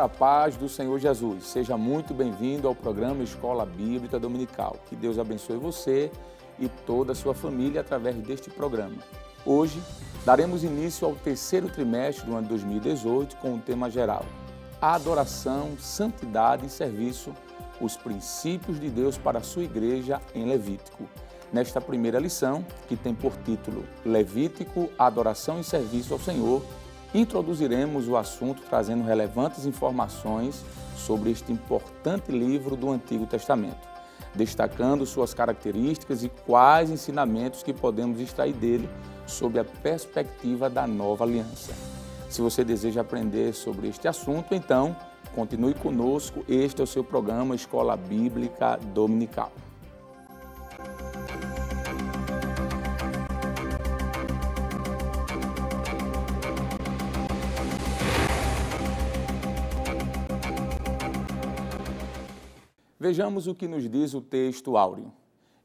a paz do Senhor Jesus. Seja muito bem-vindo ao programa Escola Bíblica Dominical. Que Deus abençoe você e toda a sua família através deste programa. Hoje daremos início ao terceiro trimestre do ano 2018 com o tema geral: Adoração, Santidade e Serviço os princípios de Deus para a sua igreja em Levítico. Nesta primeira lição, que tem por título Levítico, Adoração e Serviço ao Senhor introduziremos o assunto trazendo relevantes informações sobre este importante livro do Antigo Testamento, destacando suas características e quais ensinamentos que podemos extrair dele sob a perspectiva da nova aliança. Se você deseja aprender sobre este assunto, então continue conosco. Este é o seu programa Escola Bíblica Dominical. Vejamos o que nos diz o texto áureo.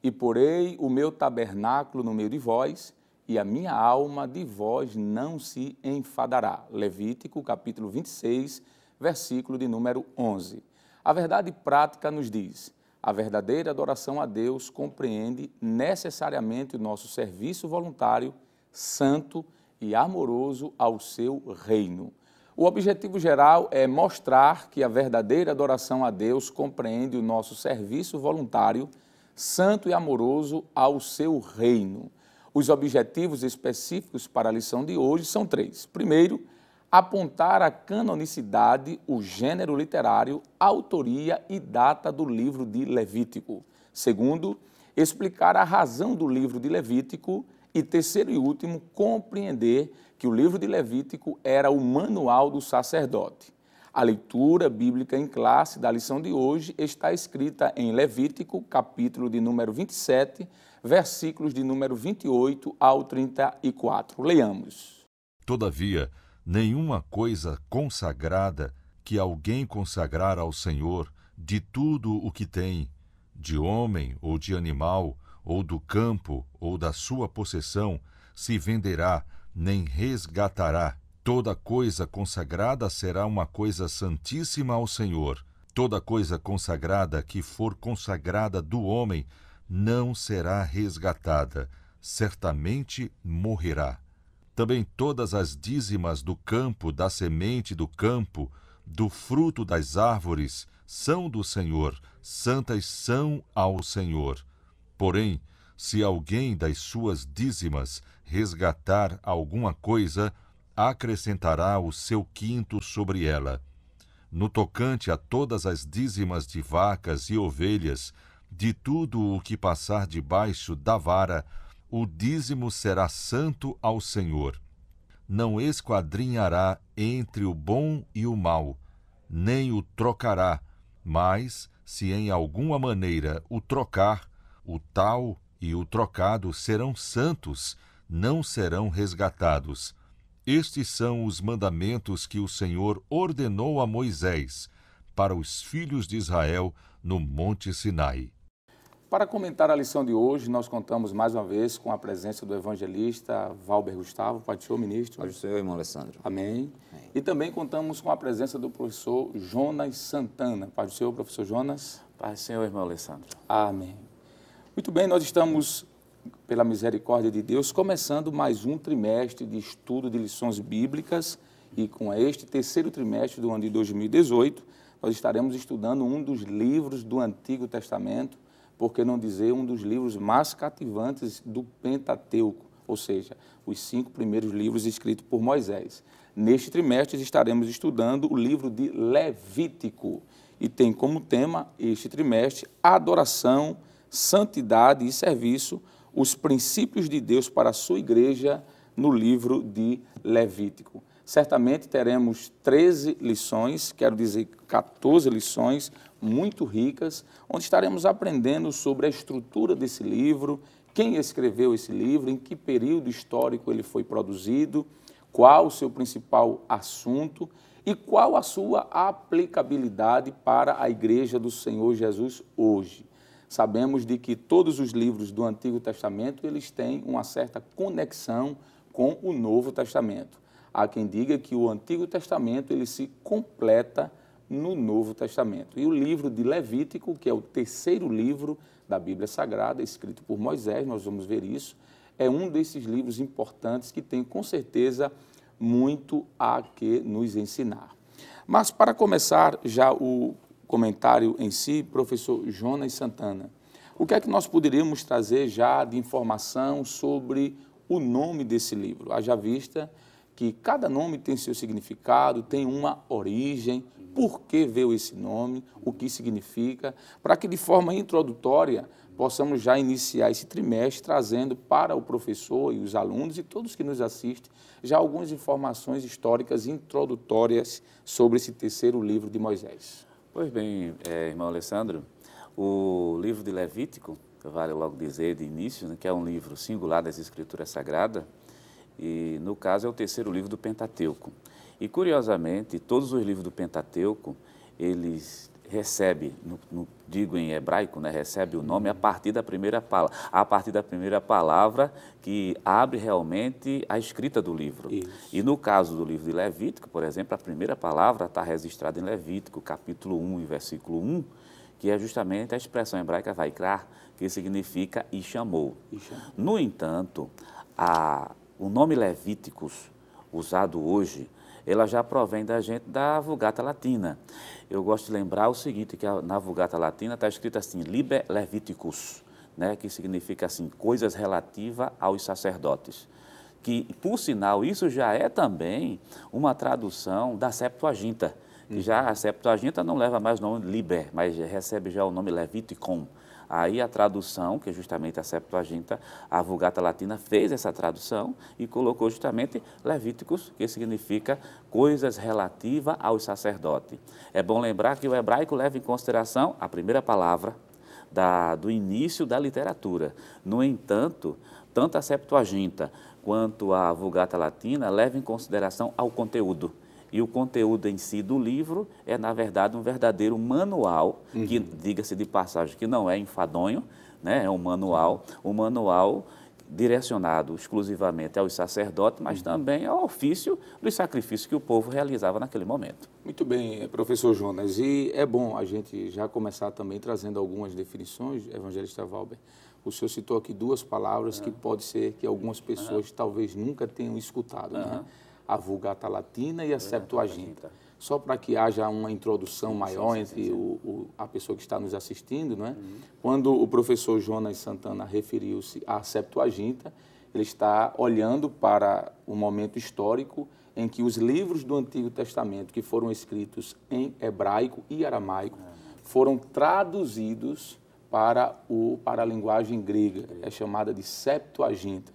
E porei o meu tabernáculo no meio de vós, e a minha alma de vós não se enfadará. Levítico, capítulo 26, versículo de número 11. A verdade prática nos diz: a verdadeira adoração a Deus compreende necessariamente o nosso serviço voluntário, santo e amoroso ao seu reino. O objetivo geral é mostrar que a verdadeira adoração a Deus compreende o nosso serviço voluntário, santo e amoroso ao seu reino. Os objetivos específicos para a lição de hoje são três. Primeiro, apontar a canonicidade, o gênero literário, autoria e data do livro de Levítico. Segundo, explicar a razão do livro de Levítico. E terceiro e último, compreender que o livro de Levítico era o manual do sacerdote. A leitura bíblica em classe da lição de hoje está escrita em Levítico, capítulo de número 27, versículos de número 28 ao 34. Leamos. Todavia, nenhuma coisa consagrada que alguém consagrar ao Senhor de tudo o que tem, de homem ou de animal, ou do campo ou da sua possessão, se venderá nem resgatará. Toda coisa consagrada será uma coisa santíssima ao Senhor. Toda coisa consagrada que for consagrada do homem não será resgatada, certamente morrerá. Também todas as dízimas do campo, da semente do campo, do fruto das árvores, são do Senhor, santas são ao Senhor. Porém, se alguém das suas dízimas resgatar alguma coisa, acrescentará o seu quinto sobre ela. No tocante a todas as dízimas de vacas e ovelhas, de tudo o que passar debaixo da vara, o dízimo será santo ao Senhor. Não esquadrinhará entre o bom e o mal, nem o trocará, mas, se em alguma maneira o trocar, o tal e o trocado serão santos não serão resgatados. Estes são os mandamentos que o Senhor ordenou a Moisés para os filhos de Israel no Monte Sinai. Para comentar a lição de hoje, nós contamos mais uma vez com a presença do evangelista Valber Gustavo. Pode ser, ministro. Pode ser, irmão Alessandro. Amém. Amém. E também contamos com a presença do professor Jonas Santana. Pode ser, professor Jonas. Pai do Senhor, irmão Alessandro. Amém. Muito bem, nós estamos pela misericórdia de Deus, começando mais um trimestre de estudo de lições bíblicas e com este terceiro trimestre do ano de 2018, nós estaremos estudando um dos livros do Antigo Testamento, por que não dizer um dos livros mais cativantes do Pentateuco, ou seja, os cinco primeiros livros escritos por Moisés. Neste trimestre estaremos estudando o livro de Levítico e tem como tema este trimestre adoração, santidade e serviço os princípios de Deus para a sua igreja no livro de Levítico. Certamente teremos 13 lições, quero dizer 14 lições muito ricas, onde estaremos aprendendo sobre a estrutura desse livro, quem escreveu esse livro, em que período histórico ele foi produzido, qual o seu principal assunto e qual a sua aplicabilidade para a Igreja do Senhor Jesus hoje sabemos de que todos os livros do Antigo Testamento eles têm uma certa conexão com o Novo Testamento. Há quem diga que o Antigo Testamento ele se completa no Novo Testamento. E o livro de Levítico, que é o terceiro livro da Bíblia Sagrada, escrito por Moisés, nós vamos ver isso, é um desses livros importantes que tem com certeza muito a que nos ensinar. Mas para começar já o comentário em si, professor Jonas Santana. O que é que nós poderíamos trazer já de informação sobre o nome desse livro? Haja vista que cada nome tem seu significado, tem uma origem, por que veio esse nome, o que significa, para que de forma introdutória possamos já iniciar esse trimestre trazendo para o professor e os alunos e todos que nos assistem já algumas informações históricas introdutórias sobre esse terceiro livro de Moisés. Pois bem, é, irmão Alessandro, o livro de Levítico, vale logo dizer de início, né, que é um livro singular das Escrituras Sagradas, e no caso é o terceiro livro do Pentateuco. E curiosamente, todos os livros do Pentateuco, eles recebe, no, no, digo em hebraico, né, recebe o nome a partir da primeira palavra, a partir da primeira palavra que abre realmente a escrita do livro. Isso. E no caso do livro de Levítico, por exemplo, a primeira palavra está registrada em Levítico, capítulo 1 e versículo 1, que é justamente a expressão hebraica vaikrar, que significa e chamou. E chamou. No entanto, a, o nome Levíticos usado hoje ela já provém da gente da Vulgata Latina. Eu gosto de lembrar o seguinte, que na Vulgata Latina está escrito assim, Liber Leviticus, né, que significa assim, coisas relativas aos sacerdotes. Que, por sinal, isso já é também uma tradução da Septuaginta, que já a Septuaginta não leva mais o nome Liber, mas recebe já o nome Leviticum, Aí a tradução, que é justamente a Septuaginta, a Vulgata Latina fez essa tradução e colocou justamente Levíticos, que significa coisas relativas ao sacerdote. É bom lembrar que o hebraico leva em consideração a primeira palavra da, do início da literatura. No entanto, tanto a Septuaginta quanto a Vulgata Latina levam em consideração ao conteúdo e o conteúdo em si do livro é, na verdade, um verdadeiro manual, uhum. que, diga-se de passagem, que não é enfadonho, né? é um manual, um manual direcionado exclusivamente aos sacerdotes, mas uhum. também ao ofício dos sacrifícios que o povo realizava naquele momento. Muito bem, eh, professor Jonas, e é bom a gente já começar também trazendo algumas definições, evangelista Valber. O senhor citou aqui duas palavras que ah. pode ser que algumas pessoas talvez nunca tenham escutado, uhum. né? a Vulgata Latina e a é, Septuaginta. Só para que haja uma introdução maior entre o, o, a pessoa que está nos assistindo, não é? Uhum. Quando o professor Jonas Santana referiu-se à Septuaginta, ele está olhando para o momento histórico em que os livros do Antigo Testamento, que foram escritos em hebraico e aramaico, é. foram traduzidos para, o, para a linguagem grega, é chamada de Septuaginta.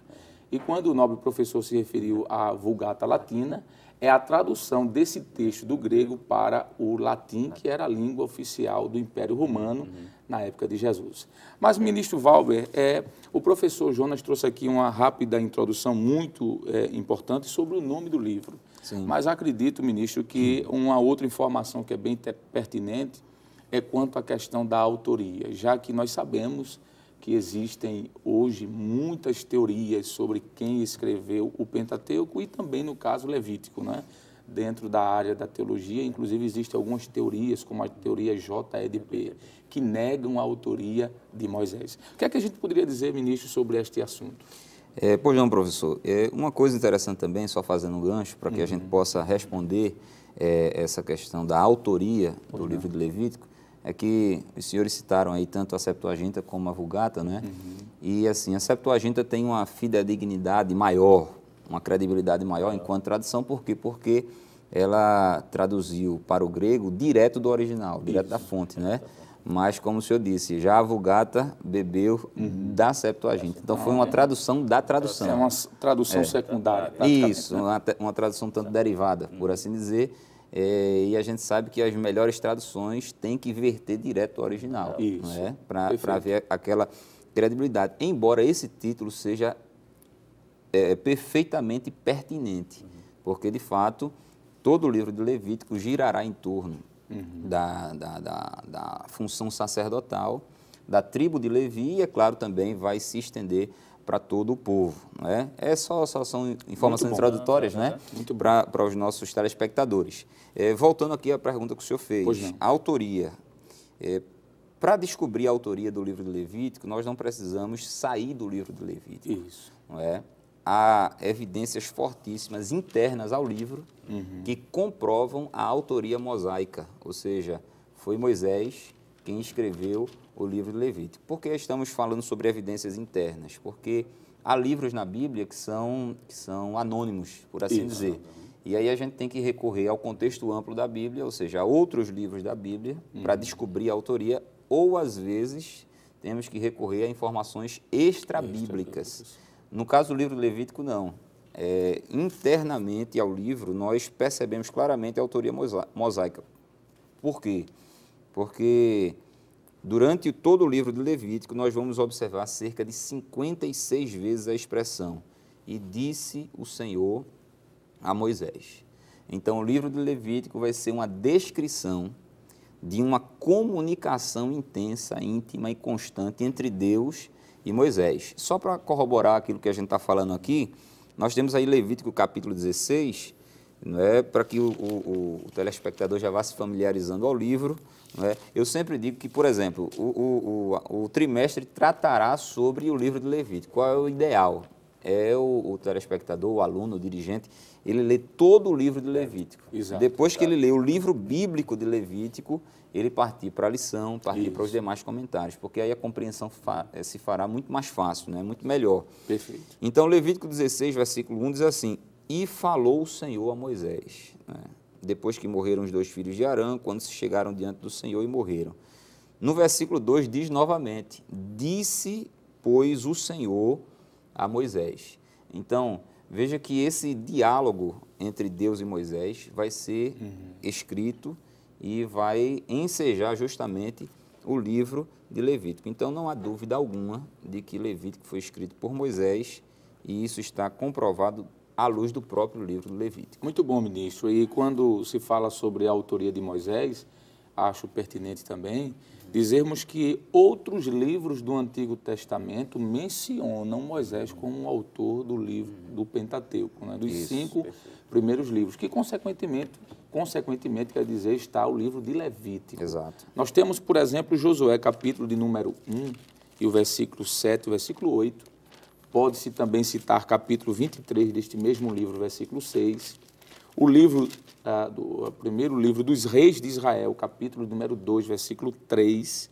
E quando o nobre professor se referiu à Vulgata Latina, é a tradução desse texto do grego para o latim, que era a língua oficial do Império Romano uhum. na época de Jesus. Mas, ministro Valber, é, o professor Jonas trouxe aqui uma rápida introdução muito é, importante sobre o nome do livro. Sim. Mas acredito, ministro, que uma outra informação que é bem pertinente é quanto à questão da autoria, já que nós sabemos que existem hoje muitas teorias sobre quem escreveu o Pentateuco e também no caso Levítico, né? Dentro da área da teologia, inclusive existem algumas teorias, como a teoria JEDP, que negam a autoria de Moisés. O que é que a gente poderia dizer, ministro, sobre este assunto? É, pois não, professor. É, uma coisa interessante também, só fazendo um gancho, para que uhum. a gente possa responder é, essa questão da autoria pois do não. livro de Levítico, é que os senhores citaram aí tanto a Septuaginta como a Vulgata, né? Uhum. E assim, a Septuaginta tem uma fidedignidade maior, uma credibilidade maior enquanto tradução, por quê? Porque ela traduziu para o grego direto do original, Isso. Né? direto da fonte, né? Mas, como o senhor disse, já a Vulgata bebeu uhum. da Septuaginta. Então, foi uma é. tradução da tradução. É uma tradução é. secundária. Isso, né? uma, uma tradução tanto é. derivada, por uhum. assim dizer é, e a gente sabe que as melhores traduções têm que verter direto ao original, é. né? para ver aquela credibilidade. Embora esse título seja é, perfeitamente pertinente, uhum. porque de fato todo o livro de Levítico girará em torno uhum. da, da, da, da função sacerdotal da tribo de Levi e, é claro, também vai se estender para todo o povo. Né? É só, só são informações introdutórias né? Muito para os nossos telespectadores. É, voltando aqui à pergunta que o senhor fez, a autoria. É, para descobrir a autoria do livro de Levítico, nós não precisamos sair do livro de Levítico. Isso. Não é? há evidências fortíssimas internas ao livro uhum. que comprovam a autoria mosaica, ou seja, foi Moisés quem escreveu o livro de Levítico. Por que estamos falando sobre evidências internas? Porque há livros na Bíblia que são, que são anônimos, por assim Isso. dizer. E aí a gente tem que recorrer ao contexto amplo da Bíblia, ou seja, a outros livros da Bíblia, uhum. para descobrir a autoria, ou às vezes temos que recorrer a informações extrabíblicas. bíblicas no caso do livro de Levítico, não. É, internamente ao livro, nós percebemos claramente a autoria mosaica. Por quê? Porque porque durante todo o livro de Levítico nós vamos observar cerca de 56 vezes a expressão e disse o Senhor a Moisés. Então o livro de Levítico vai ser uma descrição de uma comunicação intensa, íntima e constante entre Deus e Moisés. Só para corroborar aquilo que a gente está falando aqui, nós temos aí Levítico capítulo 16, é para que o, o, o telespectador já vá se familiarizando ao livro. Né? Eu sempre digo que, por exemplo, o, o, o, o, trimestre tratará sobre o livro de Levítico. Qual é o ideal? É o, telespectador, o aluno, o dirigente, ele lê todo o livro de é, Levítico. Exato, Depois exato. que ele lê o livro bíblico de Levítico, ele partir para a lição, partir Isso. para os demais comentários, porque aí a compreensão fa eh, se fará muito mais fácil, né? muito melhor. Perfeito. Então, Levítico 16, versículo 1 diz assim: E falou o Senhor a Moisés. Né? depois que morreram os dois filhos de Arã, quando se chegaram diante do Senhor e morreram. No versículo 2 diz novamente: Disse, pois, o Senhor a Moisés. Então, veja que esse diálogo entre Deus e Moisés vai ser uhum. escrito e vai ensejar justamente o livro de Levítico. Então, não há dúvida alguma de que Levítico foi escrito por Moisés e isso está comprovado à luz do próprio livro do Levítico. Muito bom, ministro. E quando se fala sobre a autoria de Moisés, acho pertinente também dizermos que outros livros do Antigo Testamento mencionam Moisés como autor do livro do Pentateuco, né? dos Isso, cinco perfeito. primeiros livros, que consequentemente, consequentemente quer dizer está o livro de Levítico. Exato. Nós temos, por exemplo, Josué, capítulo de número 1 e o versículo 7 e o versículo 8, Pode-se também citar capítulo 23 deste mesmo livro, versículo 6. O livro, ah, do, o primeiro livro dos reis de Israel, capítulo número 2, versículo 3.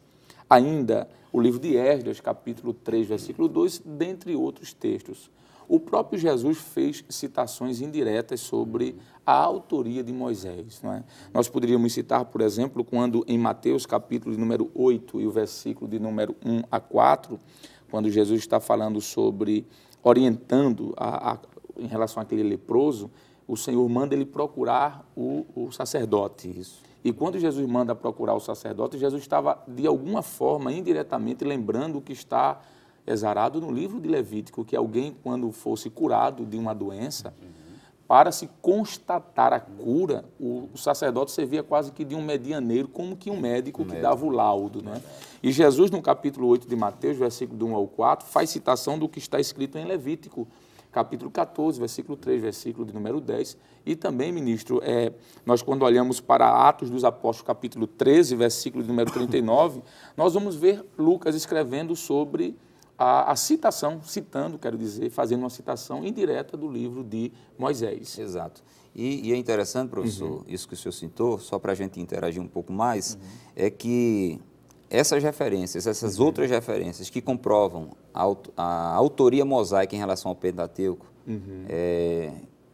Ainda o livro de Esdras, capítulo 3, versículo 2, dentre outros textos. O próprio Jesus fez citações indiretas sobre a autoria de Moisés. É? Nós poderíamos citar, por exemplo, quando em Mateus capítulo número 8 e o versículo de número 1 a 4, quando Jesus está falando sobre, orientando a, a, em relação àquele leproso, o Senhor manda ele procurar o, o sacerdote. Isso. E quando Jesus manda procurar o sacerdote, Jesus estava, de alguma forma, indiretamente, lembrando o que está exarado no livro de Levítico, que alguém, quando fosse curado de uma doença, uhum para se constatar a cura, o, o sacerdote servia quase que de um medianeiro, como que um hum, médico, que dava o laudo. Né? E Jesus, no capítulo 8 de Mateus, versículo 1 ao 4, faz citação do que está escrito em Levítico, capítulo 14, versículo 3, versículo de número 10. E também, ministro, é, nós quando olhamos para Atos dos Apóstolos, capítulo 13, versículo de número 39, nós vamos ver Lucas escrevendo sobre a, a, citação, citando, quero dizer, fazendo uma citação indireta do livro de Moisés. Exato. E, e é interessante, professor, uhum. isso que o senhor citou, só para a gente interagir um pouco mais, uhum. é que essas referências, essas uhum. outras referências que comprovam a, a, autoria mosaica em relação ao Pentateuco, uhum. é,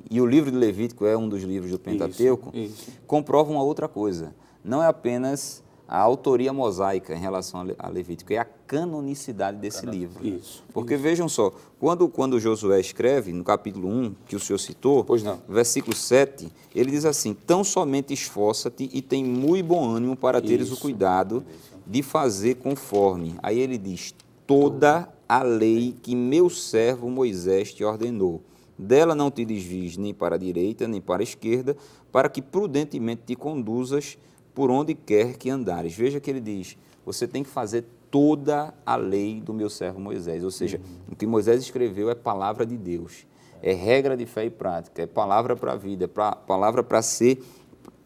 e o livro de Levítico é um dos livros do Pentateuco, isso, isso. comprovam uma outra coisa. Não é apenas a autoria mosaica em relação a Levítico, é a canonicidade desse Caramba. livro. Isso. Porque isso. vejam só, quando, quando Josué escreve, no capítulo 1, que o senhor citou, versículo 7, ele diz assim: Tão somente esforça-te e tem muito bom ânimo para teres o cuidado de fazer conforme. Aí ele diz: Toda a lei que meu servo Moisés te ordenou. Dela não te desvies nem para a direita, nem para a esquerda, para que prudentemente te conduzas por onde quer que andares. Veja que ele diz: você tem que fazer toda a lei do meu servo Moisés. Ou seja, uhum. o que Moisés escreveu é palavra de Deus, é regra de fé e prática, é palavra para a vida, é pra, palavra para ser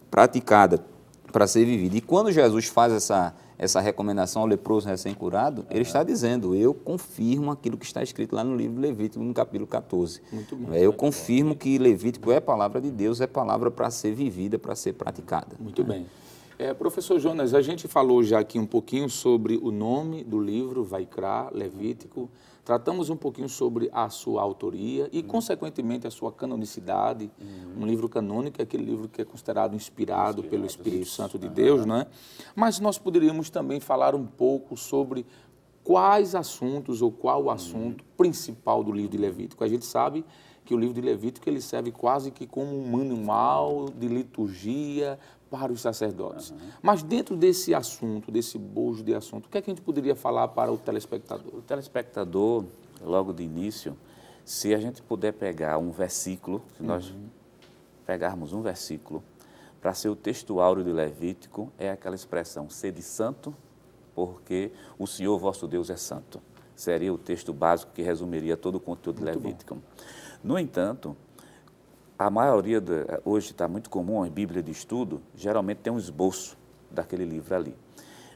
praticada, para ser vivida. E quando Jesus faz essa, essa recomendação ao leproso recém-curado, uhum. ele está dizendo: eu confirmo aquilo que está escrito lá no livro de Levítico, no capítulo 14. Muito é, eu né? confirmo que Levítico é palavra de Deus, é palavra para ser vivida, para ser praticada. Muito né? bem. É, professor Jonas, a gente falou já aqui um pouquinho sobre o nome do livro, Vaikra, Levítico. Tratamos um pouquinho sobre a sua autoria e, uhum. consequentemente, a sua canonicidade. Uhum. Um livro canônico é aquele livro que é considerado inspirado, inspirado pelo Espírito isso. Santo de Deus, não é? Mas nós poderíamos também falar um pouco sobre quais assuntos ou qual o uhum. assunto principal do livro de Levítico. A gente sabe que o livro de Levítico ele serve quase que como um manual de liturgia para os sacerdotes. Uhum. Mas dentro desse assunto, desse bojo de assunto, o que é que a gente poderia falar para o telespectador? O telespectador, logo de início, se a gente puder pegar um versículo, se uhum. nós pegarmos um versículo, para ser o texto áureo de Levítico, é aquela expressão, sede santo, porque o Senhor vosso Deus é santo. Seria o texto básico que resumiria todo o conteúdo Muito de Levítico. Bom. No entanto, a maioria, eh, hoje está muito comum, a Bíblia de estudo, geralmente tem um esboço daquele livro ali.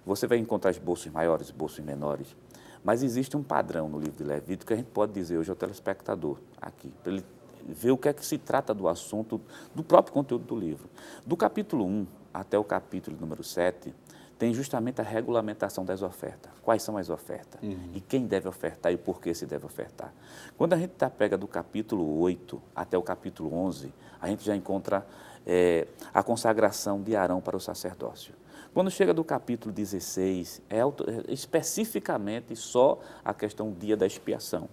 Você vai encontrar esboços maiores, esboços menores, mas existe um padrão no livro de Levítico que a gente pode dizer hoje ao telespectador aqui, para ele ver o que é que se trata do assunto, do próprio conteúdo do livro. Do capítulo 1 até o capítulo número 7, tem justamente a regulamentação das ofertas. Quais são as ofertas? Uhum. E quem deve ofertar e por que se deve ofertar? Quando a gente tá pega do capítulo 8 até o capítulo 11, a gente já encontra é, a consagração de Arão para o sacerdócio. Quando chega do capítulo 16, é, é especificamente só a questão do dia da expiação.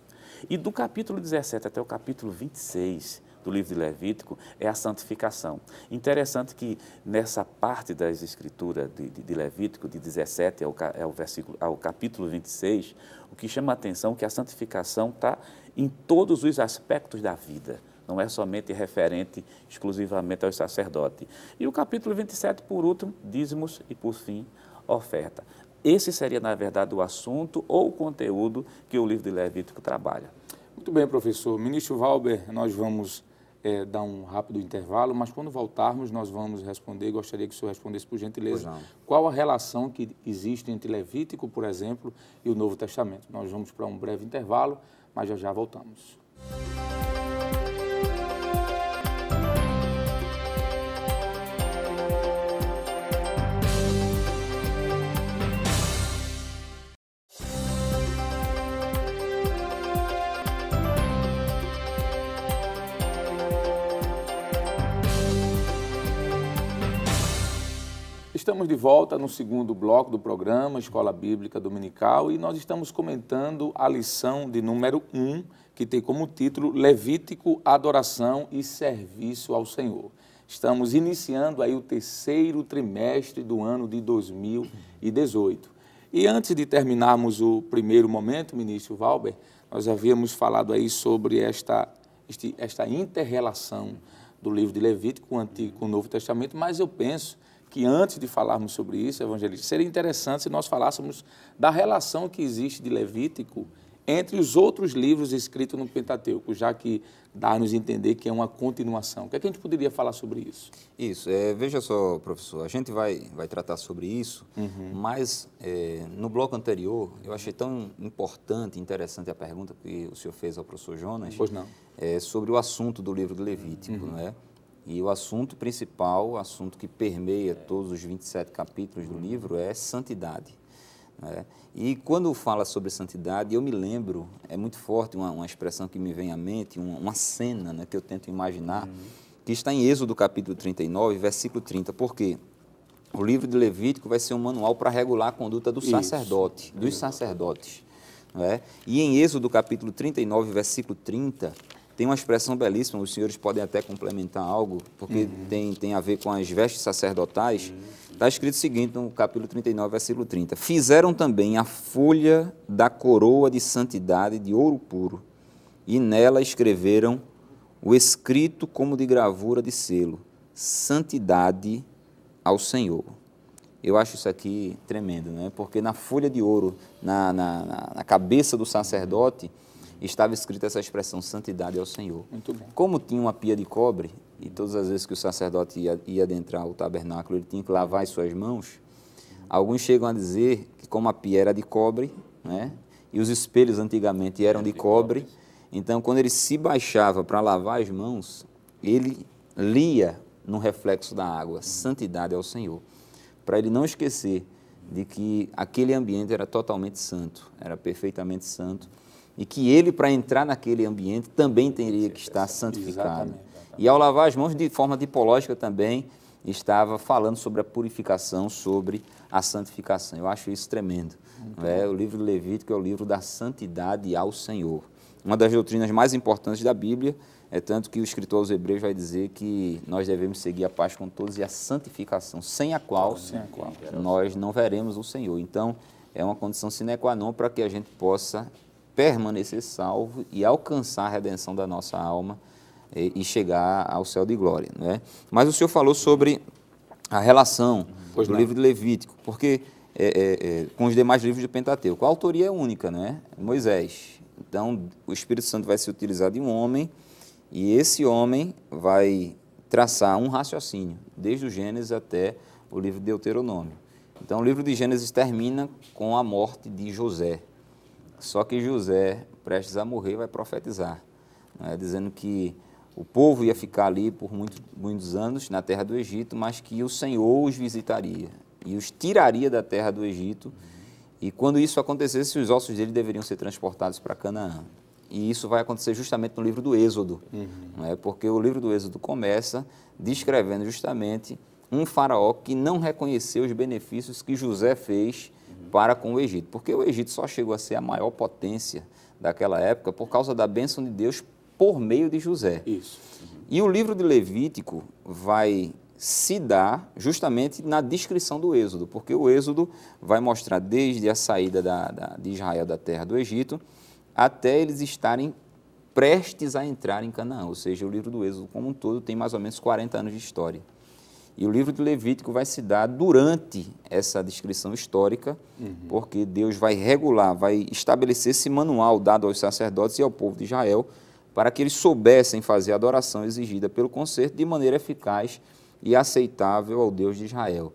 E do capítulo 17 até o capítulo 26, do livro de Levítico é a santificação. Interessante que nessa parte das escrituras de, de, de Levítico, de 17 ao, ao, versículo, ao capítulo 26, o que chama a atenção é que a santificação está em todos os aspectos da vida não é somente referente exclusivamente aos sacerdotes. E o capítulo 27, por último, dízimos e, por fim, oferta. Esse seria, na verdade, o assunto ou o conteúdo que o livro de Levítico trabalha. Muito bem, professor. Ministro Valber, nós vamos é, dar um rápido intervalo, mas quando voltarmos, nós vamos responder. Gostaria que o senhor respondesse, por gentileza, qual a relação que existe entre Levítico, por exemplo, e o Novo Testamento. Nós vamos para um breve intervalo, mas já já voltamos. Música Estamos de volta no segundo bloco do programa Escola Bíblica Dominical e nós estamos comentando a lição de número 1, que tem como título Levítico, Adoração e Serviço ao Senhor. Estamos iniciando aí o terceiro trimestre do ano de 2018. E antes de terminarmos o primeiro momento, ministro Valber, nós havíamos falado aí sobre esta, esta inter-relação do livro de Levítico, o Antigo com o Novo Testamento, mas eu penso que antes de falarmos sobre isso, evangelista, seria interessante se nós falássemos da relação que existe de Levítico entre os outros livros escritos no Pentateuco, já que dá-nos entender que é uma continuação. O que, é que a gente poderia falar sobre isso? Isso, é, veja só, professor, a gente vai, vai tratar sobre isso, uhum. mas é, no bloco anterior eu achei tão importante, interessante a pergunta que o senhor fez ao professor Jonas. Pois não. É, sobre o assunto do livro do Levítico, uhum. não é? E o assunto principal, o assunto que permeia todos os 27 capítulos do livro, é santidade. Né? E quando fala sobre santidade, eu me lembro, é muito forte uma, uma expressão que me vem à mente, uma, uma cena né, que eu tento imaginar, uhum. que está em Êxodo capítulo 39, versículo 30. Por quê? O livro de Levítico vai ser um manual para regular a conduta do sacerdote, Isso. dos sacerdotes. né? E em Êxodo capítulo 39, versículo 30, tem uma expressão belíssima, os senhores podem até complementar algo, porque uhum. tem, tem a ver com as vestes sacerdotais. Está uhum. Tá escrito o seguinte no capítulo 39, versículo 30. Fizeram também a folha da coroa de santidade de ouro puro, e nela escreveram o escrito como de gravura de selo: Santidade ao Senhor. Eu acho isso aqui tremendo, né? porque na folha de ouro, na, na, na cabeça do sacerdote estava escrita essa expressão santidade ao Senhor. Como tinha uma pia de cobre, e todas as vezes que o sacerdote ia, ia adentrar o tabernáculo, ele tinha que lavar as suas mãos, alguns chegam a dizer que como a pia era de cobre, né, e os espelhos antigamente eram de cobre, então quando ele se baixava para lavar as mãos, ele lia no reflexo da água, santidade ao Senhor, para ele não esquecer de que aquele ambiente era totalmente santo, era perfeitamente santo e que ele, para entrar naquele ambiente, também teria que estar santificado. E ao lavar as mãos de forma tipológica também estava falando sobre a purificação, sobre a santificação. Eu acho isso tremendo. É, o livro de Levítico é o livro da santidade ao Senhor. Uma das doutrinas mais importantes da Bíblia, é tanto que o escritor aos Hebreus vai dizer que nós devemos seguir a paz com todos e a santificação, sem a qual, sem a qual nós não veremos o Senhor. Então, é uma condição sine qua non para que a gente possa permanecer salvo e alcançar a redenção da nossa alma e, eh, e chegar ao céu de glória. Né? Mas o senhor falou sobre a relação pois do não. livro de Levítico, porque é, é, com os demais livros do Pentateuco, a autoria é única, né? Moisés. Então, o Espírito Santo vai se utilizar de um homem e esse homem vai traçar um raciocínio, desde o Gênesis até o livro de Deuteronômio. Então, o livro de Gênesis termina com a morte de José. Só que José, prestes a morrer, vai profetizar, né, dizendo que o povo ia ficar ali por muito, muitos anos na terra do Egito, mas que o Senhor os visitaria e os tiraria da terra do Egito. E quando isso acontecesse, os ossos dele deveriam ser transportados para Canaã. E isso vai acontecer justamente no livro do Êxodo, uhum. né, porque o livro do Êxodo começa descrevendo justamente um faraó que não reconheceu os benefícios que José fez para com o Egito, porque o Egito só chegou a ser a maior potência daquela época por causa da bênção de Deus por meio de José. Isso. Uhum. E o livro de Levítico vai se dar justamente na descrição do Êxodo, porque o Êxodo vai mostrar desde a saída da, da, de Israel da terra do Egito até eles estarem prestes a entrar em Canaã. Ou seja, o livro do Êxodo como um todo tem mais ou menos 40 anos de história. E o livro de Levítico vai se dar durante essa descrição histórica, uhum. porque Deus vai regular, vai estabelecer esse manual dado aos sacerdotes e ao povo de Israel, para que eles soubessem fazer a adoração exigida pelo concerto de maneira eficaz e aceitável ao Deus de Israel,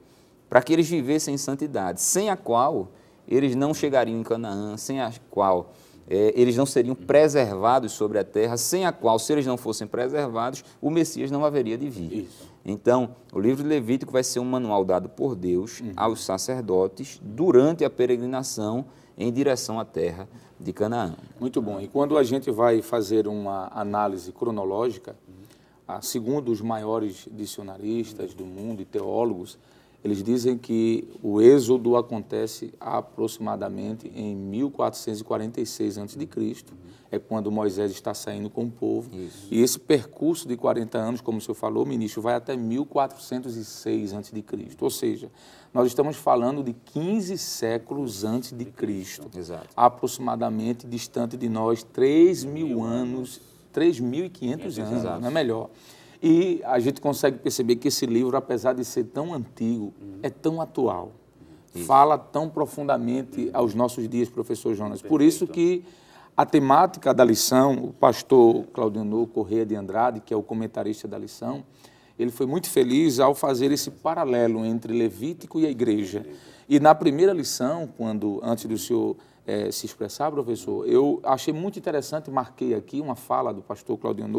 para que eles vivessem em santidade, sem a qual eles não chegariam em Canaã, sem a qual é, eles não seriam preservados sobre a terra, sem a qual, se eles não fossem preservados, o Messias não haveria de vir. Isso. Então, o livro de Levítico vai ser um manual dado por Deus uhum. aos sacerdotes durante a peregrinação em direção à terra de Canaã. Muito bom. E quando a gente vai fazer uma análise cronológica, uhum. segundo os maiores dicionaristas do mundo e teólogos, eles dizem que o êxodo acontece aproximadamente em 1446 a.C., é quando Moisés está saindo com o povo. Isso. E esse percurso de 40 anos, como o senhor falou, ministro, vai até 1406 a.C. Ou seja, nós estamos falando de 15 séculos antes de Cristo. Exato. Aproximadamente distante de nós 3 mil anos, 3.500 anos, não é melhor. E a gente consegue perceber que esse livro, apesar de ser tão antigo, uhum. é tão atual. Fala tão profundamente uhum. aos nossos dias, professor Jonas. Perfeito. Por isso que a temática da lição, o pastor Claudinho Correia de Andrade, que é o comentarista da lição, ele foi muito feliz ao fazer esse paralelo entre Levítico e a igreja. E na primeira lição, quando antes do senhor é, se expressar, professor, eu achei muito interessante, marquei aqui uma fala do pastor Claudinho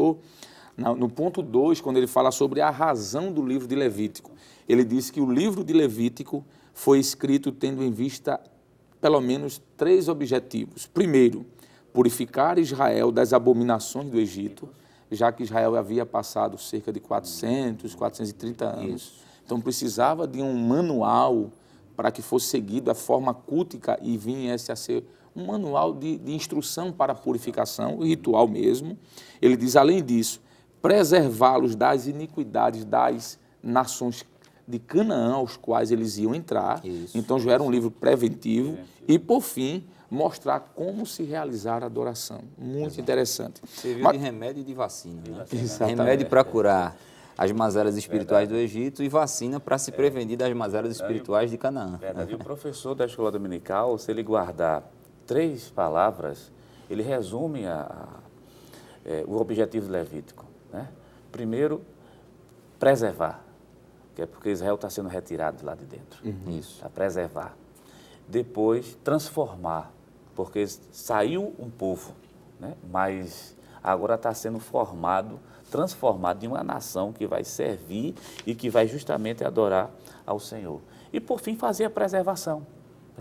no ponto 2, quando ele fala sobre a razão do livro de Levítico. Ele diz que o livro de Levítico foi escrito tendo em vista pelo menos três objetivos. Primeiro, purificar Israel das abominações do Egito, já que Israel havia passado cerca de 400, 430 anos. Então precisava de um manual para que fosse seguido a forma cultica e viesse a ser um manual de, de instrução para a purificação, ritual mesmo. Ele diz, além disso, preservá-los das iniquidades das nações de Canaã, aos quais eles iam entrar. Isso. Então já era um livro preventivo. E, por fim, mostrar como se realizar a adoração. Muito Exato. interessante. Serviu Mas... de remédio e de vacina. De né? vacina. Exatamente. Remédio para curar as mazelas espirituais Verdade. do Egito e vacina para se é. prevenir das mazelas espirituais de Canaã. Verdade. E o professor da escola dominical, se ele guardar três palavras, ele resume a, a, é, o objetivo levítico. Primeiro, preservar, que é porque Israel está sendo retirado lá de dentro. Uhum. Isso. A preservar. Depois, transformar, porque saiu um povo, né? mas agora está sendo formado, transformado em uma nação que vai servir e que vai justamente adorar ao Senhor. E por fim, fazer a preservação,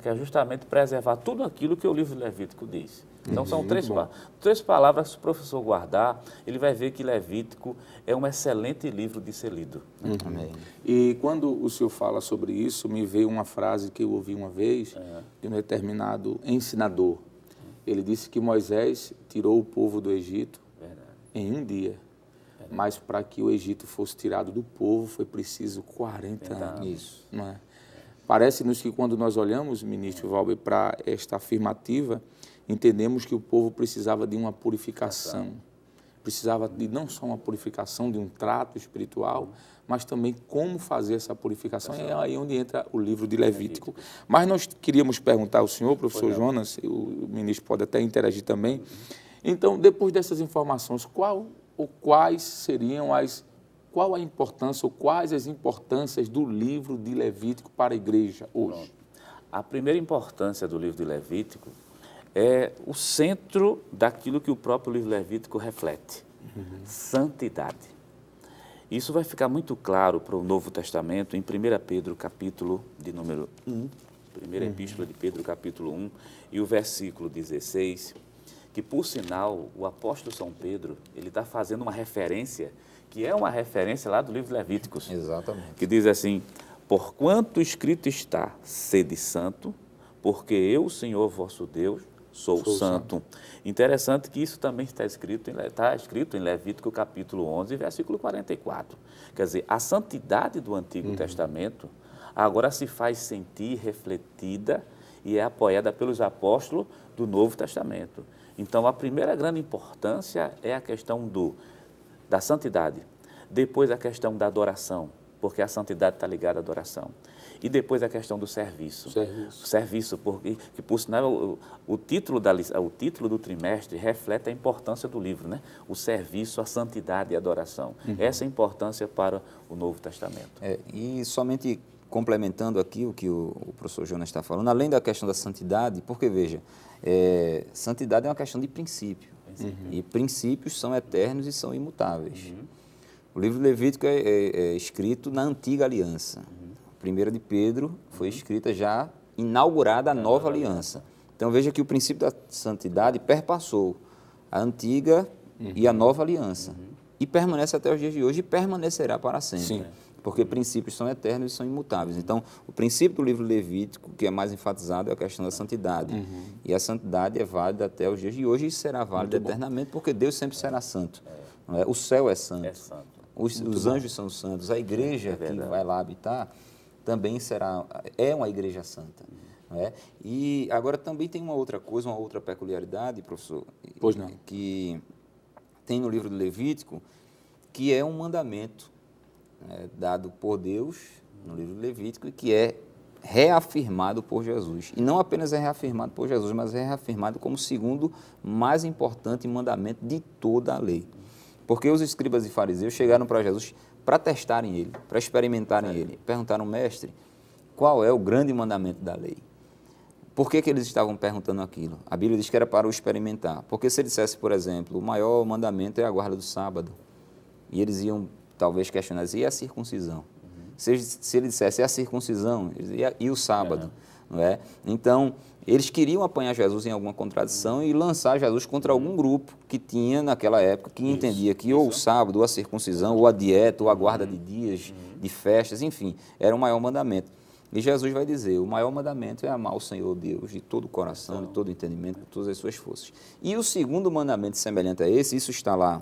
que é justamente preservar tudo aquilo que o livro Levítico diz. Então são uhum, três, pa três palavras que o professor guardar, ele vai ver que Levítico é um excelente livro de ser lido. Uhum. Amém. E quando o senhor fala sobre isso, me veio uma frase que eu ouvi uma vez é. de um determinado ensinador. Ele disse que Moisés tirou o povo do Egito Verdade. em um dia. Verdade. Mas para que o Egito fosse tirado do povo foi preciso 40 Verdade. anos. Isso. Não é? Parece-nos que quando nós olhamos, ministro é. Valber, para esta afirmativa, entendemos que o povo precisava de uma purificação. Precisava de não só uma purificação, de um trato espiritual, mas também como fazer essa purificação. É aí onde entra o livro de Levítico. Mas nós queríamos perguntar ao senhor, professor Jonas, o ministro pode até interagir também. Então, depois dessas informações, qual ou quais seriam as qual a importância ou quais as importâncias do livro de Levítico para a igreja hoje? Pronto. A primeira importância do livro de Levítico é o centro daquilo que o próprio livro Levítico reflete: uhum. santidade. Isso vai ficar muito claro para o Novo Testamento em 1 Pedro, capítulo de número 1, primeira uhum. epístola de Pedro, capítulo 1, e o versículo 16, que por sinal o apóstolo São Pedro, ele está fazendo uma referência, que é uma referência lá do livro levítico, Exatamente. Que diz assim, porquanto escrito está, sede santo, porque eu, o Senhor vosso Deus, sou, sou santo. santo. Interessante que isso também está escrito, em, está escrito em Levítico capítulo 11, versículo 44. Quer dizer, a santidade do Antigo uhum. Testamento agora se faz sentir refletida e é apoiada pelos apóstolos do Novo Testamento. Então, a primeira grande importância é a questão do, da santidade. Depois, a questão da adoração, porque a santidade está ligada à adoração. E depois a questão do serviço. Serviço. Serviço, porque, que por sinal, o, o, título da, o título do trimestre reflete a importância do livro, né? O serviço, a santidade e a adoração. Uhum. Essa é a importância para o Novo Testamento. É, e somente complementando aqui o que o, o professor Jonas está falando, além da questão da santidade, porque, veja, é, santidade é uma questão de princípio. Uhum. E princípios são eternos e são imutáveis. Uhum. O livro Levítico é, é, é, escrito na antiga aliança. Uhum. Primeira de Pedro foi uhum. escrita já inaugurada a nova aliança. Então veja que o princípio da santidade perpassou a antiga uhum. e a uhum. nova aliança uhum. e permanece até os dias de hoje e permanecerá para sempre. Sim. Porque princípios são eternos e são imutáveis. Então, o princípio do livro Levítico, que é mais enfatizado, é a questão da santidade. Uhum. E a santidade é válida até os dias de hoje e será válida eternamente, porque Deus sempre será é. santo. É. é. O céu é santo. É santo. Os, os anjos são santos. A igreja é que vai lá habitar também será é uma igreja santa. Uhum. É? E agora também tem uma outra coisa, uma outra peculiaridade, professor, pois não. que tem no livro do Levítico, que é um mandamento né, dado por Deus no livro do Levítico e que é reafirmado por Jesus. E não apenas é reafirmado por Jesus, mas é reafirmado como o segundo mais importante mandamento de toda a lei. Porque os escribas e fariseus chegaram para Jesus para testarem ele, para experimentarem ele. Perguntaram, mestre, qual é o grande mandamento da lei? Por que, que eles estavam perguntando aquilo? A Bíblia diz que era para o experimentar. Porque se ele dissesse, por exemplo, o maior mandamento é a guarda do sábado, e eles iam talvez questionar, e a circuncisão? Uhum. Se, se, ele dissesse, e a circuncisão? e, a, e o sábado? Uhum. Não é? Então, eles queriam apanhar Jesus em alguma contradição e lançar Jesus contra algum grupo que tinha naquela época que isso, entendia que isso. ou o sábado, ou a circuncisão, ou a dieta, ou a guarda de uhum. dias, uhum. de festas, enfim, era o maior mandamento. E Jesus vai dizer: o maior mandamento é amar o Senhor Deus de todo o coração, de então. todo o entendimento, com todas as suas forças. E o segundo mandamento semelhante a esse, isso está lá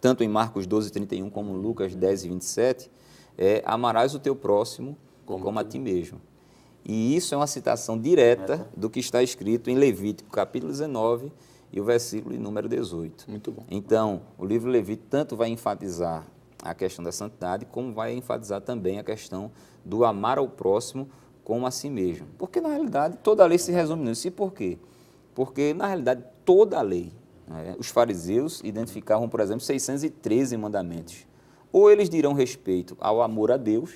tanto em Marcos 12, 31 como Lucas 10 e 27, é amarás o teu próximo como, como a ti mesmo. E isso é uma citação direta do que está escrito em Levítico, capítulo 19 e o versículo número 18. Muito bom. Então, o livro Levítico tanto vai enfatizar a questão da santidade, como vai enfatizar também a questão do amar ao próximo como a si mesmo. Porque, na realidade, toda a lei se resume nisso. E por quê? Porque, na realidade, toda a lei, né? os fariseus identificavam, por exemplo, 613 mandamentos. Ou eles dirão respeito ao amor a Deus,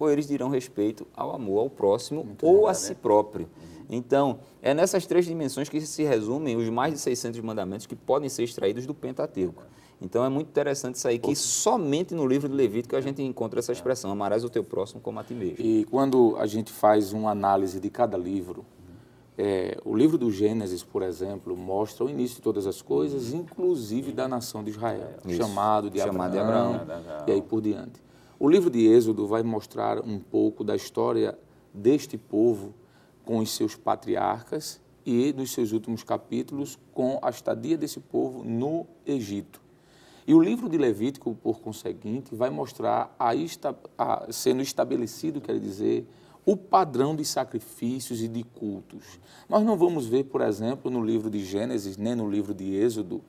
ou eles dirão respeito ao amor ao próximo Muito ou legal, a né? si próprio. Uhum. Então, é nessas três dimensões que se resumem os mais de 600 mandamentos que podem ser extraídos do Pentateuco. Então é muito interessante isso aí, que somente no livro do Levítico a é. gente encontra essa expressão, amarás o teu próximo como a ti mesmo. E quando a gente faz uma análise de cada livro, é, o livro do Gênesis, por exemplo, mostra o início de todas as coisas, uhum. inclusive da nação de Israel, isso. chamado de chamado Abraão, de Abraão e aí por diante. O livro de Êxodo vai mostrar um pouco da história deste povo com os seus patriarcas e, nos seus últimos capítulos, com a estadia desse povo no Egito. E o livro de Levítico, por conseguinte, vai mostrar a, a, sendo estabelecido, quer dizer, o padrão de sacrifícios e de cultos. Nós não vamos ver, por exemplo, no livro de Gênesis, nem no livro de Êxodo,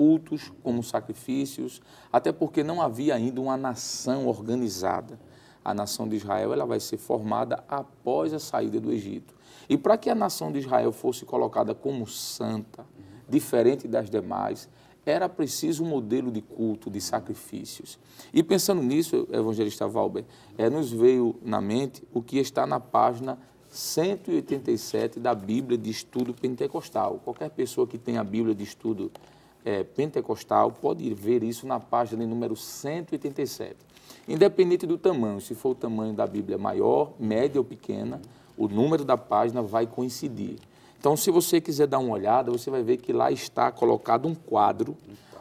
cultos como sacrifícios, até porque não havia ainda uma nação organizada. A nação de Israel ela vai ser formada após a saída do Egito. E para que a nação de Israel fosse colocada como santa, diferente das demais, era preciso um modelo de culto, de sacrifícios. E pensando nisso, evangelista Valber, é, nos veio na mente o que está na página 187 da Bíblia de Estudo Pentecostal. Qualquer pessoa que tenha a Bíblia de Estudo Pentecostal, é, pentecostal pode ver isso na página número 187. Independente do tamanho, se for o tamanho da Bíblia maior, média ou pequena, o número da página vai coincidir. Então, se você quiser dar uma olhada, você vai ver que lá está colocado um quadro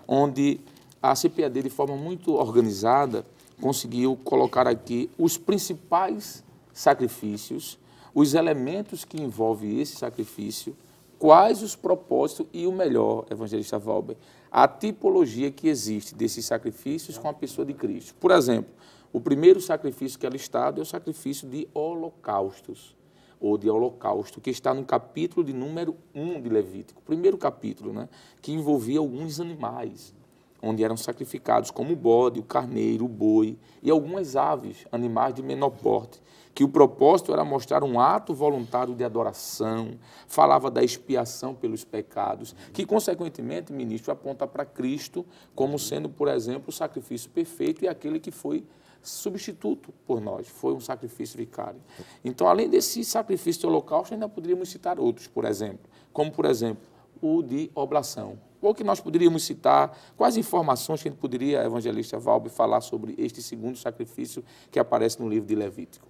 onde a CPAD, de forma muito organizada, conseguiu colocar aqui os principais sacrifícios, os elementos que envolvem esse sacrifício, quais os propósitos e o melhor, evangelista Valber, a tipologia que existe desses sacrifícios com a pessoa de Cristo. Por exemplo, o primeiro sacrifício que é listado é o sacrifício de holocaustos, ou de holocausto, que está no capítulo de número 1 de Levítico, primeiro capítulo, né, que envolvia alguns animais onde eram sacrificados como o bode, o carneiro, o boi e algumas aves, animais de menor porte, que o propósito era mostrar um ato voluntário de adoração, falava da expiação pelos pecados, que, consequentemente, ministro, aponta para Cristo como sendo, por exemplo, o sacrifício perfeito e aquele que foi substituto por nós, foi um sacrifício vicário. Então, além desse sacrifício de holocausto, ainda poderíamos citar outros, por exemplo, como, por exemplo, o de oblação, qual que nós poderíamos citar? Quais informações que a gente poderia, evangelista Valbe, falar sobre este segundo sacrifício que aparece no livro de Levítico?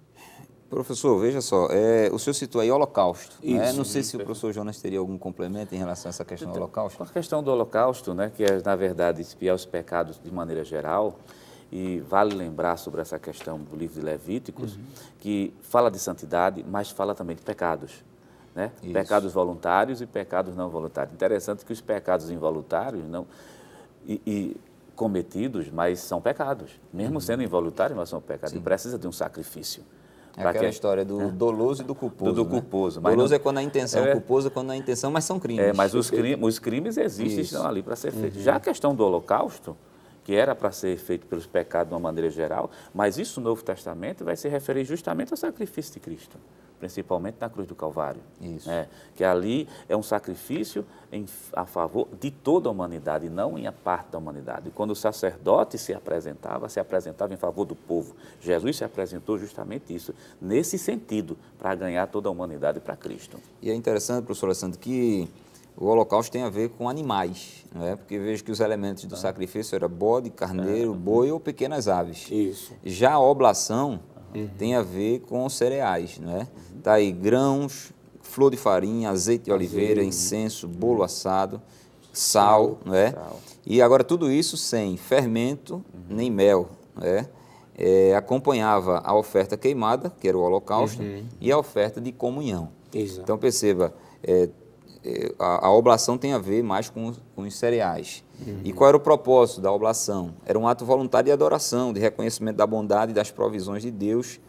Professor, veja só, é, o senhor citou aí holocausto. Né? Isso, né? Não sei se o professor Jonas teria algum complemento em relação a essa questão do então, holocausto. A questão do holocausto, né, que é, na verdade, expiar os pecados de maneira geral, e vale lembrar sobre essa questão do livro de Levíticos, uhum. que fala de santidade, mas fala também de pecados. Né? Pecados voluntários e pecados não voluntários. Interessante que os pecados involuntários não e, e cometidos, mas são pecados. Mesmo uhum. sendo involuntários, mas são pecados. Sim. E precisa de um sacrifício. É aquela que... história do é. doloso e do culposo. Do, do né? culposo. Mas doloso não... é quando há intenção, é... culposo é quando há intenção, mas são crimes. É, mas os, cri... os crimes existem, Isso. estão ali para ser feitos. Uhum. Já a uhum. questão do holocausto, que era para ser feito pelos pecados de uma maneira geral, mas isso no Novo Testamento vai se referir justamente ao sacrifício de Cristo principalmente na cruz do Calvário. Isso. Né? Que ali é um sacrifício em, a favor de toda a humanidade, não em a parte da humanidade. quando o sacerdote se apresentava, se apresentava em favor do povo. Jesus se apresentou justamente isso, nesse sentido, para ganhar toda a humanidade para Cristo. E é interessante, professor Alessandro, que o holocausto tem a ver com animais, não é? Porque vejo que os elementos do ah. sacrifício era bode, carneiro, ah. boi ou pequenas aves. Isso. Já a oblação uhum. tem a ver com cereais, Está é? Uhum. Tá aí grãos, flor de farinha, azeite de oliveira, uhum. incenso, bolo uhum. assado, sal, não é? Sal. E agora tudo isso sem fermento uhum. nem mel, não é? é, acompanhava a oferta queimada, que era o holocausto, uhum. e a oferta de comunhão. Exato. Então perceba, é, é a, a oblação tem a ver mais com, com os cereais. Uhum. E qual era o propósito da oblação? Era um ato voluntário de adoração, de reconhecimento da bondade e das provisões de Deus.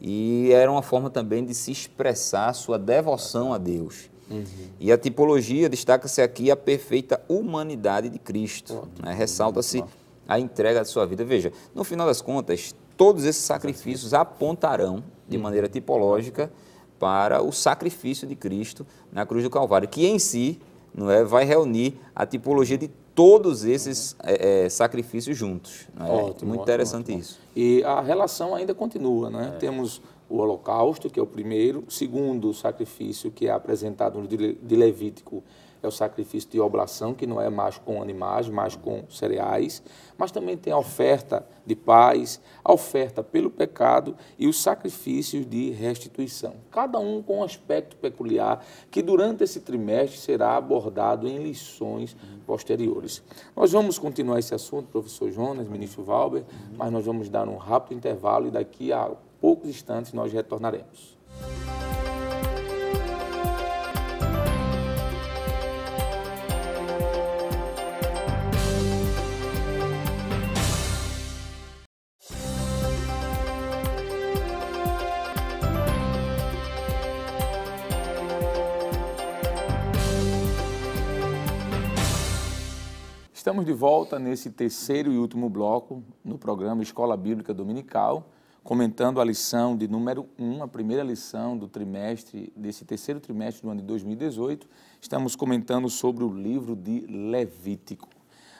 E era uma forma também de se expressar sua devoção a Deus. Uhum. E a tipologia destaca-se aqui a perfeita humanidade de Cristo. Né? Ressalta-se a entrega de sua vida. Veja, no final das contas, todos esses sacrifícios apontarão, de uhum. maneira tipológica, para o sacrifício de Cristo na cruz do Calvário, que em si não é, vai reunir a tipologia de todos esses é, é, sacrifícios juntos. Né? Ótimo, Muito interessante ótimo, isso. E a relação ainda continua, né? É. Temos o Holocausto, que é o primeiro, segundo sacrifício que é apresentado no de Levítico, é o sacrifício de oblação, que não é mais com animais, mas com cereais, mas também tem a oferta de paz, a oferta pelo pecado e os sacrifícios de restituição. Cada um com um aspecto peculiar que durante esse trimestre será abordado em lições posteriores. Nós vamos continuar esse assunto, professor Jonas, ministro Valber, mas nós vamos dar um rápido intervalo e daqui a poucos instantes nós retornaremos. Estamos de volta nesse terceiro e último bloco no programa Escola Bíblica Dominical, comentando a lição de número 1, a primeira lição do trimestre, desse terceiro trimestre do ano de 2018. Estamos comentando sobre o livro de Levítico.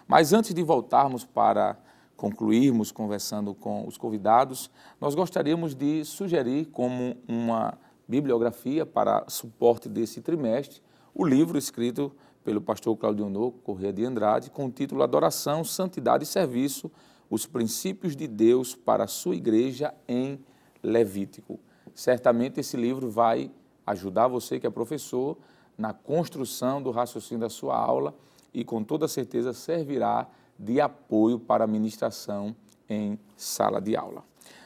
Mas antes de voltarmos para concluirmos conversando com os convidados, nós gostaríamos de sugerir como uma bibliografia para suporte desse trimestre o livro escrito pelo pastor Claudio Noco Corrêa de Andrade, com o título Adoração, Santidade e Serviço, os princípios de Deus para a sua igreja em Levítico. Certamente esse livro vai ajudar você que é professor na construção do raciocínio da sua aula e com toda certeza servirá de apoio para a ministração em sala de aula.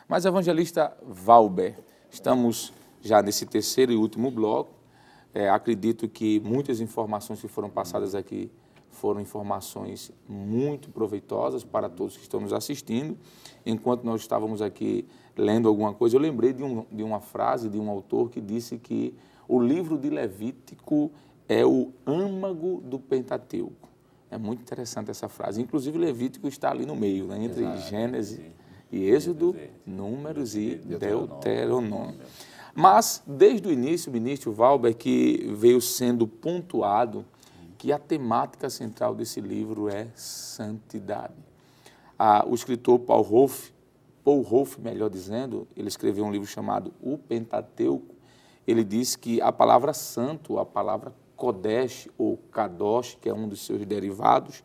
Mas evangelista Valber, estamos já nesse terceiro e último bloco é, acredito que muitas informações que foram passadas aqui foram informações muito proveitosas para todos que estão nos assistindo. Enquanto nós estávamos aqui lendo alguma coisa, eu lembrei de, um, de uma frase de um autor que disse que o livro de Levítico é o âmago do Pentateuco. É muito interessante essa frase. Inclusive, Levítico está ali no meio, né? entre Exato. Gênesis e Êxodo, Números e Deuteronômio. Mas, desde o início, o ministro Valber, que veio sendo pontuado que a temática central desse livro é santidade. Ah, o escritor Paul Rolf, Paul Rolf, melhor dizendo, ele escreveu um livro chamado O Pentateuco. Ele diz que a palavra santo, a palavra Kodesh ou Kadosh, que é um dos seus derivados,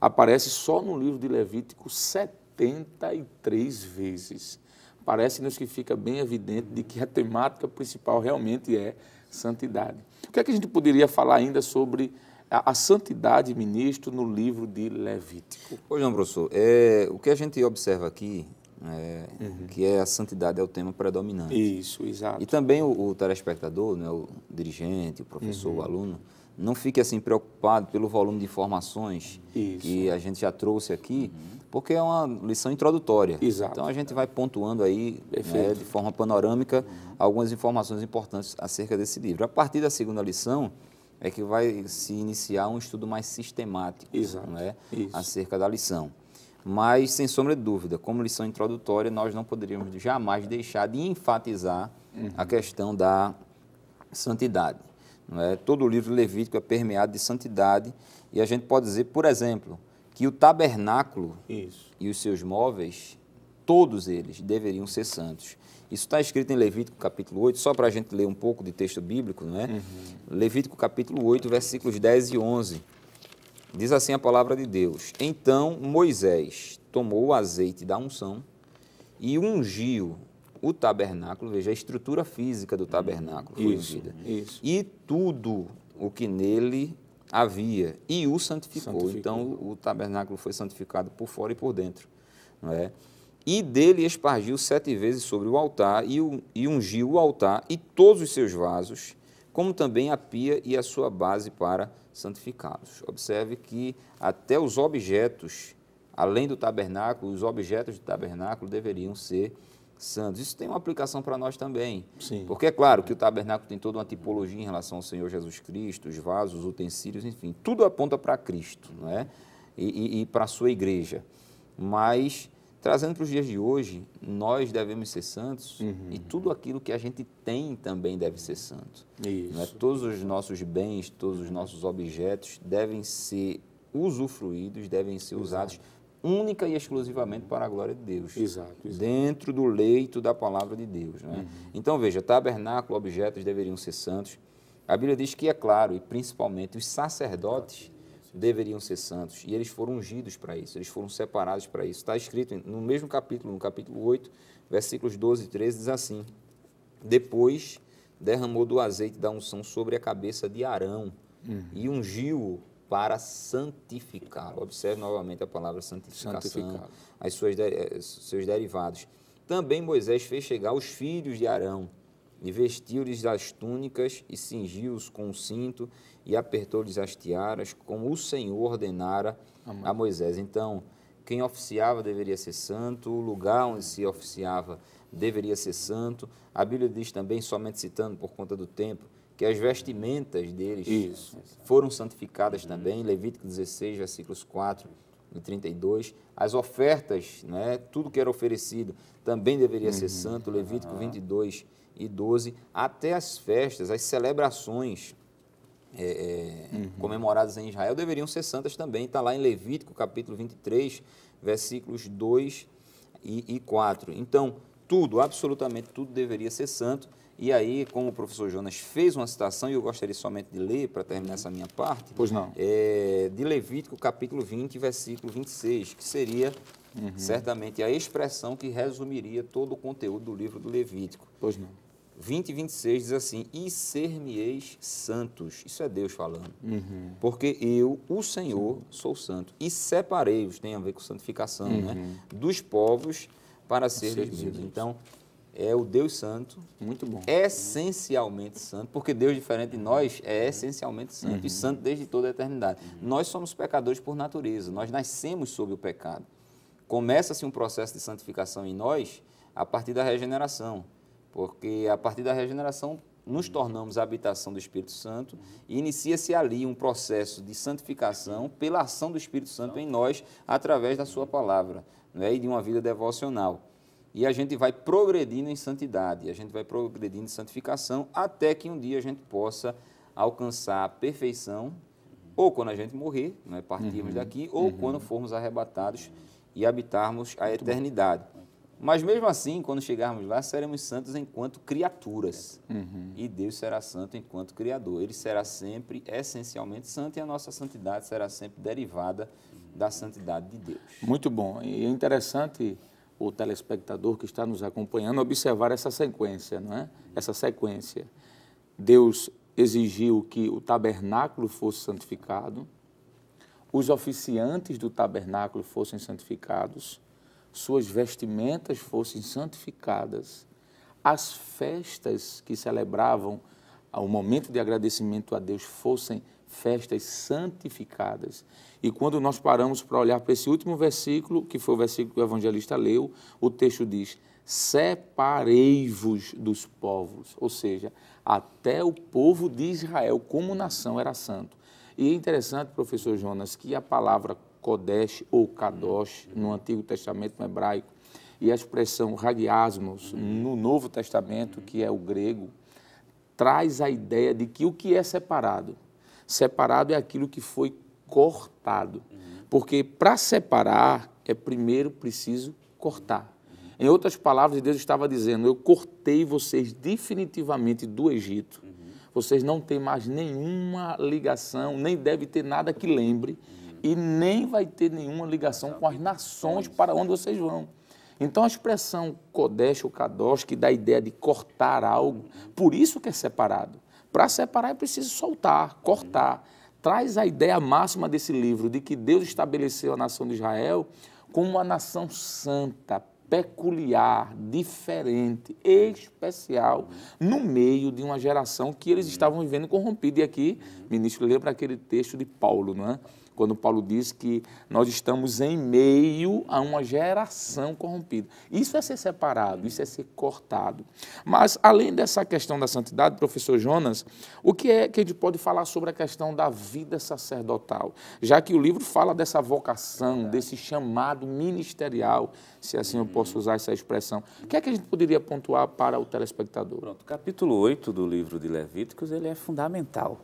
aparece só no livro de Levítico 73 vezes parece-nos né, que fica bem evidente de que a temática principal realmente é santidade. O que é que a gente poderia falar ainda sobre a, a santidade, ministro, no livro de Levítico? Pois não, professor. É, o que a gente observa aqui é, uhum. que é a santidade é o tema predominante. Isso, exato. E também o, o telespectador, né, o dirigente, o professor, uhum. o aluno, não fique assim preocupado pelo volume de informações Isso. que a gente já trouxe aqui, uhum porque é uma lição introdutória. Exato. Então a gente vai pontuando aí, né, de forma panorâmica, uhum. algumas informações importantes acerca desse livro. A partir da segunda lição é que vai se iniciar um estudo mais sistemático Exato. Né, acerca da lição. Mas, sem sombra de dúvida, como lição introdutória, nós não poderíamos jamais deixar de enfatizar uhum. a questão da santidade. Não é? Todo o livro levítico é permeado de santidade e a gente pode dizer, por exemplo, que o tabernáculo Isso. e os seus móveis, todos eles deveriam ser santos. Isso está escrito em Levítico capítulo 8, só para a gente ler um pouco de texto bíblico, não é? Uhum. Levítico capítulo 8, versículos 10 e 11. Diz assim a palavra de Deus: Então Moisés tomou o azeite da unção e ungiu o tabernáculo, veja, a estrutura física do tabernáculo foi isso, Isso. E tudo o que nele havia e o santificou. santificou. Então o tabernáculo foi santificado por fora e por dentro. Não é? E dele espargiu sete vezes sobre o altar e, o, e ungiu o altar e todos os seus vasos, como também a pia e a sua base para santificá-los. Observe que até os objetos, além do tabernáculo, os objetos do tabernáculo deveriam ser santificados santos. Isso tem uma aplicação para nós também. Sim. Porque é claro que o tabernáculo tem toda uma tipologia em relação ao Senhor Jesus Cristo, os vasos, os utensílios, enfim, tudo aponta para Cristo não é? e, e, e para a sua igreja. Mas, trazendo para os dias de hoje, nós devemos ser santos uhum. e tudo aquilo que a gente tem também deve ser santo. É? Todos os nossos bens, todos os nossos objetos devem ser usufruídos, devem ser Exato. usados única e exclusivamente para a glória de Deus. Exato. exato. Dentro do leito da palavra de Deus. Né? Uhum. Então, veja, tabernáculo, objetos deveriam ser santos. A Bíblia diz que é claro, e principalmente os sacerdotes deveriam ser santos, e eles foram ungidos para isso, eles foram separados para isso. Está escrito no mesmo capítulo, no capítulo 8, versículos 12 e 13, diz assim: Depois derramou do azeite da unção sobre a cabeça de Arão uhum. e ungiu-o para santificá-lo. Observe novamente a palavra santificação, as suas de, eh, seus derivados. Também Moisés fez chegar os filhos de Arão, e vestiu-lhes as túnicas, e cingiu-os com o cinto, e apertou-lhes as tiaras, como o Senhor ordenara Amém. a Moisés. Então, quem oficiava deveria ser santo, o lugar onde se oficiava deveria ser santo. A Bíblia diz também, somente citando por conta do tempo, que as vestimentas deles Isso. foram santificadas uhum. também, Levítico 16, versículos 4 e 32. As ofertas, né, tudo que era oferecido também deveria uhum. ser santo, Levítico 22 e 12, até as festas, as celebrações é, é, uhum. comemoradas em Israel deveriam ser santas também. Está lá em Levítico, capítulo 23, versículos 2 e, e 4. Então, tudo, absolutamente tudo deveria ser santo. E aí, como o professor Jonas fez uma citação, e eu gostaria somente de ler para terminar essa minha parte. Pois não. É, de Levítico, capítulo 20, versículo 26, que seria uhum. certamente a expressão que resumiria todo o conteúdo do livro do Levítico. Pois não. 20 e 26 diz assim: E ser-me-eis santos. Isso é Deus falando. Uhum. Porque eu, o Senhor, sou santo. E separei-os, tem a ver com santificação, né, uhum. né? Dos povos para ser meus. Então, é o Deus Santo. Muito bom. Essencialmente santo, porque Deus, diferente de nós, é essencialmente santo uhum. e santo desde toda a eternidade. Uhum. Nós somos pecadores por natureza, nós nascemos sob o pecado. Começa-se um processo de santificação em nós a partir da regeneração, porque a partir da regeneração nos tornamos a habitação do Espírito Santo e inicia-se ali um processo de santificação pela ação do Espírito Santo em nós através da sua palavra né, e de uma vida devocional e a gente vai progredindo em santidade, a gente vai progredindo em santificação, até que um dia a gente possa alcançar a perfeição, ou quando a gente morrer, não é partirmos uhum. daqui, ou uhum. quando formos arrebatados e habitarmos a Muito eternidade. Bom. Mas mesmo assim, quando chegarmos lá, seremos santos enquanto criaturas. Uhum. E Deus será santo enquanto criador. Ele será sempre essencialmente santo e a nossa santidade será sempre derivada da santidade de Deus. Muito bom. E é interessante o telespectador que está nos acompanhando observar essa sequência, não é? Essa sequência. Deus exigiu que o tabernáculo fosse santificado, os oficiantes do tabernáculo fossem santificados, suas vestimentas fossem santificadas, as festas que celebravam o momento de agradecimento a Deus fossem santificadas festas santificadas. E quando nós paramos para olhar para esse último versículo, que foi o versículo que o evangelista leu, o texto diz: Separei-vos dos povos, ou seja, até o povo de Israel, como nação, era santo. E é interessante, professor Jonas, que a palavra Kodesh ou Kadosh no Antigo Testamento no hebraico e a expressão hagiasmos no Novo Testamento, que é o grego, traz a ideia de que o que é separado, Separado é aquilo que foi cortado. Uhum. Porque para separar é primeiro preciso cortar. Uhum. Em outras palavras, Deus estava dizendo: Eu cortei vocês definitivamente do Egito. Uhum. Vocês não têm mais nenhuma ligação, nem deve ter nada que lembre, e nem vai ter nenhuma ligação com as nações para onde vocês vão. Então a expressão Kodesh ou Kadosh, que dá a ideia de cortar algo, por isso que é separado. Para separar é preciso soltar, cortar. Traz a ideia máxima desse livro de que Deus estabeleceu a nação de Israel como uma nação santa, peculiar, diferente, especial, no meio de uma geração que eles estavam vivendo corrompida. E aqui, ministro, lembra aquele texto de Paulo, não é? quando Paulo diz que nós estamos em meio a uma geração corrompida. Isso é ser separado, isso é ser cortado. Mas, além dessa questão da santidade, professor Jonas, o que é que a gente pode falar sobre a questão da vida sacerdotal? Já que o livro fala dessa vocação, desse chamado ministerial, se assim eu posso usar essa expressão. O que é que a gente poderia pontuar para o telespectador? Pronto, o capítulo 8 do livro de Levíticos, ele é fundamental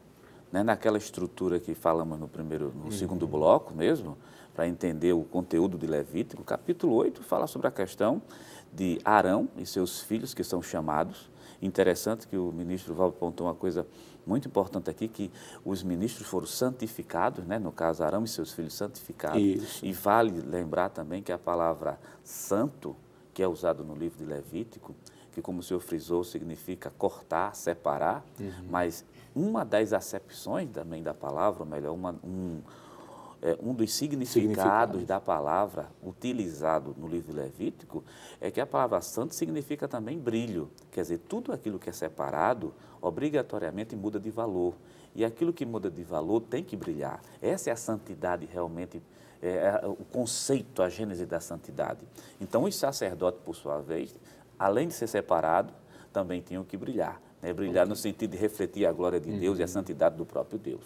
né, naquela estrutura que falamos no primeiro, no uhum. segundo bloco mesmo, para entender o conteúdo de Levítico, capítulo 8 fala sobre a questão de Arão e seus filhos que são chamados. Interessante que o ministro Valdo apontou uma coisa muito importante aqui, que os ministros foram santificados, né? no caso Arão e seus filhos santificados. Isso. E vale lembrar também que a palavra santo, que é usado no livro de Levítico, que como o senhor frisou, significa cortar, separar, uhum. mas uma das acepções também da palavra, ou melhor, uma, um, é, um dos significados, da palavra utilizado no livro Levítico é que a palavra santo significa também brilho. Quer dizer, tudo aquilo que é separado obrigatoriamente muda de valor. E aquilo que muda de valor tem que brilhar. Essa é a santidade realmente, é, é o conceito, a gênese da santidade. Então, os sacerdotes, por sua vez, além de ser separado, também tinham que brilhar. Né? Brilhar no sentido de refletir a glória de Deus uhum. e a uhum. santidade do próprio Deus.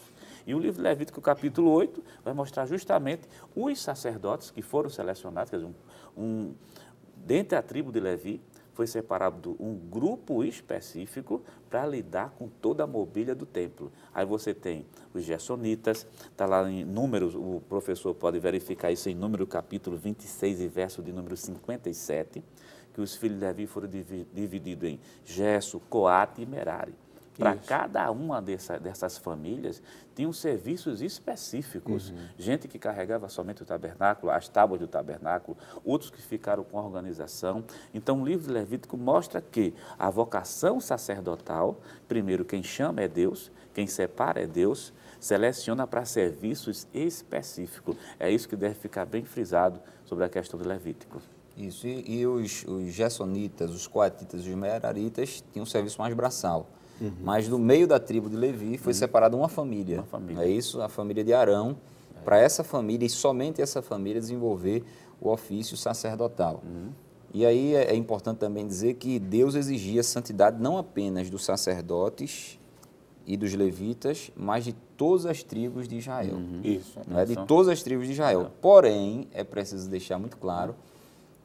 E o livro de Levítico, capítulo 8, vai mostrar justamente os sacerdotes que foram selecionados, quer dizer, um, um dentre a tribo de Levi, foi separado um grupo específico para lidar com toda a mobília do templo. Aí você tem os gersonitas, está lá em números, o professor pode verificar isso em número capítulo 26 e verso de número 57 que os filhos de Levi foram divididos em Gesso, Coate e Merari. Para cada uma dessa, dessas famílias, tinham serviços específicos. Uhum. Gente que carregava somente o tabernáculo, as tábuas do tabernáculo, outros que ficaram com a organização. Então, o livro de Levítico mostra que a vocação sacerdotal, primeiro, quem chama é Deus, quem separa é Deus, seleciona para serviços específicos. É isso que deve ficar bem frisado sobre a questão do Levítico. Isso, e, e os, os, gessonitas, os coatitas e os meraritas tinham um serviço mais braçal. Uhum. Mas no meio da tribo de Levi foi uhum. separada uma família, uma família. É isso, a família de Arão, é. para essa família e somente essa família desenvolver o ofício sacerdotal. Uhum. E aí é, é importante também dizer que Deus exigia santidade não apenas dos sacerdotes e dos levitas, mas de todas as tribos de Israel. Uhum. Isso. Não é de então todas as tribos de Israel. É. Porém, é preciso deixar muito claro uhum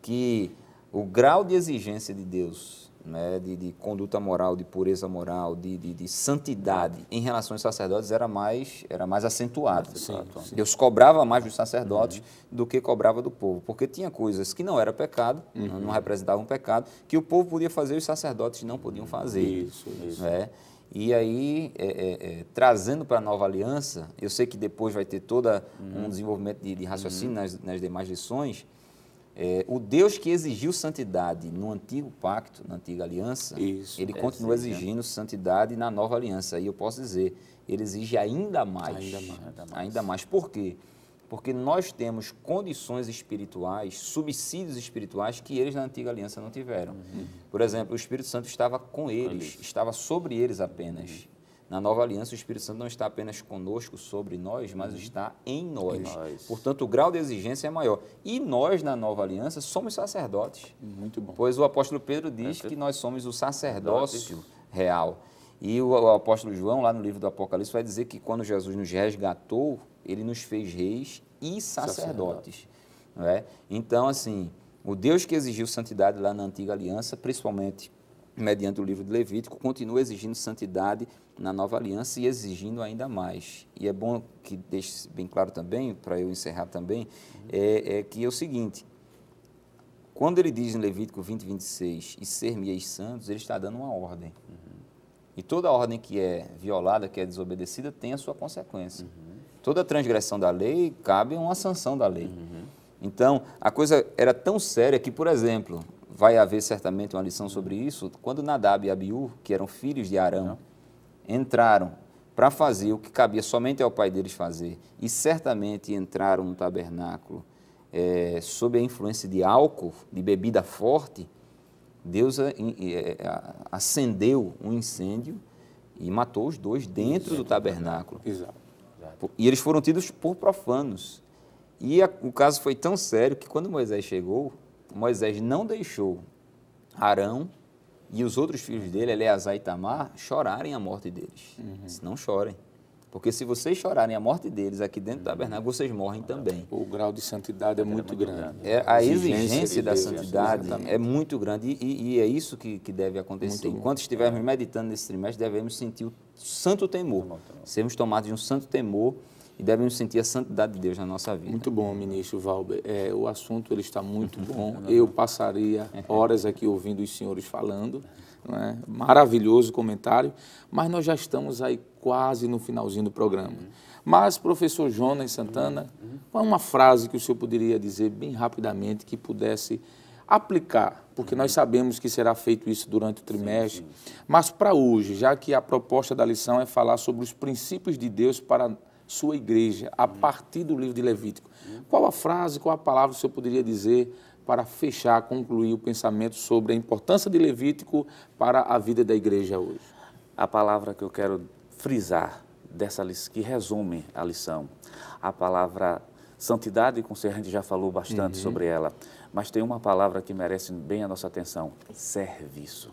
que o grau de exigência de Deus, né, de, de conduta moral, de pureza moral, de, de, de, santidade em relação aos sacerdotes era mais, era mais acentuado. Sim, sim. Deus cobrava mais dos sacerdotes uhum. do que cobrava do povo, porque tinha coisas que não era pecado, né, uhum. não, representavam pecado, que o povo podia fazer e os sacerdotes não podiam uhum. fazer. Isso, isso. Né? E aí, é, é, é, trazendo para a nova aliança, eu sei que depois vai ter todo uhum. um desenvolvimento de, de raciocínio uhum. nas, nas demais lições, é, o Deus que exigiu santidade no antigo pacto, na antiga aliança, Isso, ele é, continua ser, é. exigindo né? santidade na nova aliança. E eu posso dizer, ele exige ainda mais. Ainda mais. Ainda mais. Ainda mais. Por quê? Porque nós temos condições espirituais, subsídios espirituais que eles na antiga aliança não tiveram. Uhum. Por exemplo, o Espírito Santo estava com eles, com eles. estava sobre eles apenas. Uhum. Na nova aliança, o Espírito Santo não está apenas conosco, sobre nós, mas uhum. está em nós. em nós. Portanto, o grau de exigência é maior. E nós, na nova aliança, somos sacerdotes. Muito bom. Pois o apóstolo Pedro diz é que nós somos o sacerdócio real. E o apóstolo João, lá no livro do Apocalipse, vai dizer que quando Jesus nos resgatou, ele nos fez reis e sacerdotes. Sacerdote. É? Então, assim, o Deus que exigiu santidade lá na antiga aliança, principalmente mediante o livro de Levítico, continua exigindo santidade na nova aliança e exigindo ainda mais. E é bom que deixe bem claro também, para eu encerrar também, é, é, que é o seguinte: quando ele diz em Levítico 20, 26, e ser me santos, ele está dando uma ordem. Uhum. E toda ordem que é violada, que é desobedecida, tem a sua consequência. Uhum. Toda transgressão da lei cabe uma sanção da lei. Uhum. Então, a coisa era tão séria que, por exemplo, vai haver certamente uma lição sobre uhum. isso. Quando Nadab e Abiú, que eram filhos de Arão, uhum. entraram para fazer o que cabia somente ao pai deles fazer, e certamente entraram no tabernáculo é, sob a influência de álcool, de bebida forte, Deus é, é, é, acendeu um incêndio e matou os dois dentro do tabernáculo. Exato. E eles foram tidos por profanos. E a, o caso foi tão sério que quando Moisés chegou, Moisés não deixou Arão e os outros filhos dele, Eleazar e Tamar, chorarem a morte deles. Uhum. Não chorem. Porque se vocês chorarem a morte deles aqui dentro do uhum. tabernáculo, vocês morrem também. O grau de santidade é muito, grande. É, a exigência, exigência da santidade é muito grande e, e é isso que, que deve acontecer. Enquanto estivermos meditando nesse trimestre, devemos sentir o santo temor. Sermos tomados de um santo temor e devemos sentir a santidade de Deus na nossa vida. Muito bom, ministro Valber. É, o assunto ele está muito bom. Eu passaria horas aqui ouvindo os senhores falando. Né? Maravilhoso comentário, mas nós já estamos aí quase no finalzinho do programa. Mas, professor Jonas Santana, qual é uma frase que o senhor poderia dizer bem rapidamente que pudesse aplicar, porque nós sabemos que será feito isso durante o trimestre, sim, sim. mas para hoje, já que a proposta da lição é falar sobre os princípios de Deus para sua igreja, a partir do livro de Levítico. Qual a frase, qual a palavra o senhor poderia dizer para fechar, concluir o pensamento sobre a importância de Levítico para a vida da igreja hoje? A palavra que eu quero frisar dessa que resume a lição, a palavra santidade, com a gente já falou bastante uhum. sobre ela, mas tem uma palavra que merece bem a nossa atenção: serviço.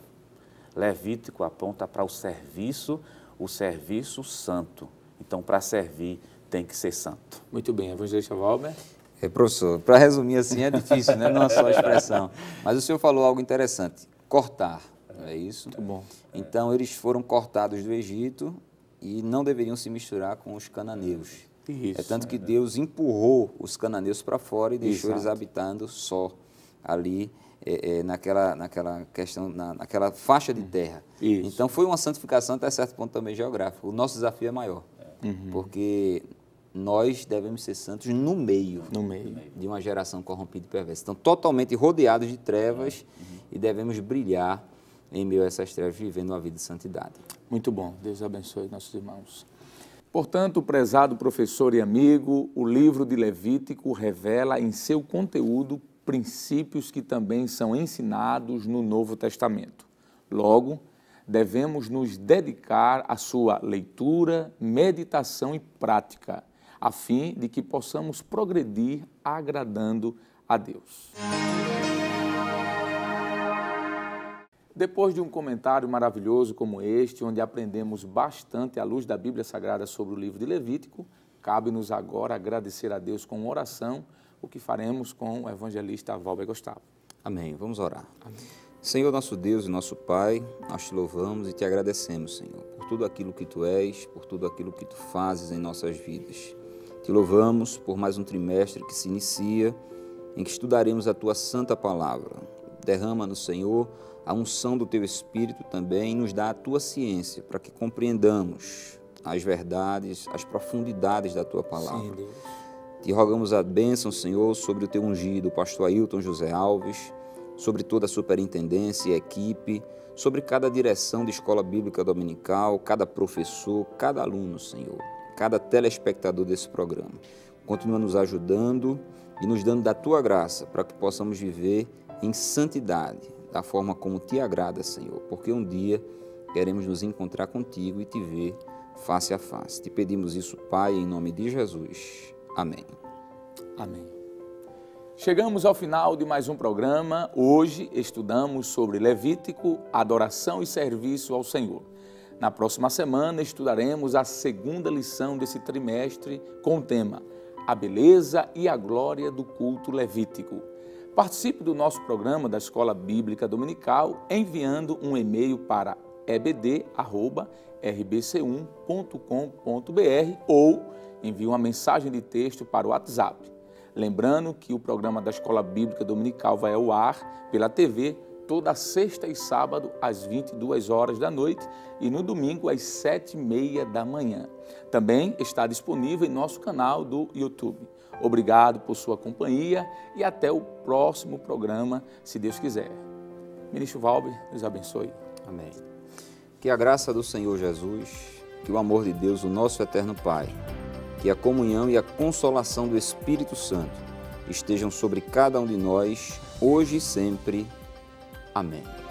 Levítico aponta para o serviço, o serviço santo. Então, para servir, tem que ser santo. Muito bem, evangelista Valber. É, professor, para resumir assim é difícil, né? é só expressão. Mas o senhor falou algo interessante: cortar. Não é isso? Muito bom. Então, eles foram cortados do Egito e não deveriam se misturar com os cananeus. É isso, é tanto que Deus empurrou os cananeus para fora e deixou Exato. eles habitando só ali é, é, naquela, naquela questão, na, naquela faixa de terra. Isso. Então foi uma santificação até certo ponto também geográfico. O nosso desafio é maior. Uhum. Porque nós devemos ser santos no meio, no meio, de uma geração corrompida e perversa. Estão totalmente rodeados de trevas uhum. e devemos brilhar em meio a essas trevas, vivendo uma vida de santidade. Muito bom. Deus abençoe nossos irmãos. Portanto, prezado professor e amigo, o livro de Levítico revela em seu conteúdo princípios que também são ensinados no Novo Testamento. Logo, devemos nos dedicar à sua leitura, meditação e prática, a fim de que possamos progredir agradando a Deus. Depois de um comentário maravilhoso como este, onde aprendemos bastante à luz da Bíblia Sagrada sobre o livro de Levítico, cabe-nos agora agradecer a Deus com oração, o que faremos com o evangelista Valber Gustavo. Amém. Vamos orar. Amém. Senhor nosso Deus e nosso Pai, nós te louvamos e te agradecemos, Senhor, por tudo aquilo que tu és, por tudo aquilo que tu fazes em nossas vidas. Te louvamos por mais um trimestre que se inicia, em que estudaremos a tua santa palavra. Derrama no Senhor a unção do teu espírito também e nos dá a tua ciência para que compreendamos as verdades, as profundidades da tua palavra. Sim, Deus. Te rogamos a bênção, Senhor, sobre o teu ungido, o pastor Ailton José Alves sobre toda a superintendência e equipe, sobre cada direção de escola bíblica dominical, cada professor, cada aluno, Senhor, cada telespectador desse programa. Continua nos ajudando e nos dando da tua graça para que possamos viver em santidade, da forma como te agrada, Senhor, porque um dia queremos nos encontrar contigo e te ver face a face. Te pedimos isso, Pai, em nome de Jesus. Amém. Amém. Chegamos ao final de mais um programa. Hoje estudamos sobre Levítico, adoração e serviço ao Senhor. Na próxima semana estudaremos a segunda lição desse trimestre com o tema A beleza e a glória do culto levítico. Participe do nosso programa da Escola Bíblica Dominical enviando um e-mail para ebd@rbc1.com.br ou envie uma mensagem de texto para o WhatsApp Lembrando que o programa da Escola Bíblica Dominical vai ao ar pela TV toda sexta e sábado às 22 horas da noite e no domingo às 7 e meia da manhã. Também está disponível em nosso canal do YouTube. Obrigado por sua companhia e até o próximo programa, se Deus quiser. Ministro Valber, nos abençoe. Amém. Que a graça do Senhor Jesus, que o amor de Deus, o nosso eterno Pai que a comunhão e a consolação do Espírito Santo estejam sobre cada um de nós, hoje e sempre. Amém.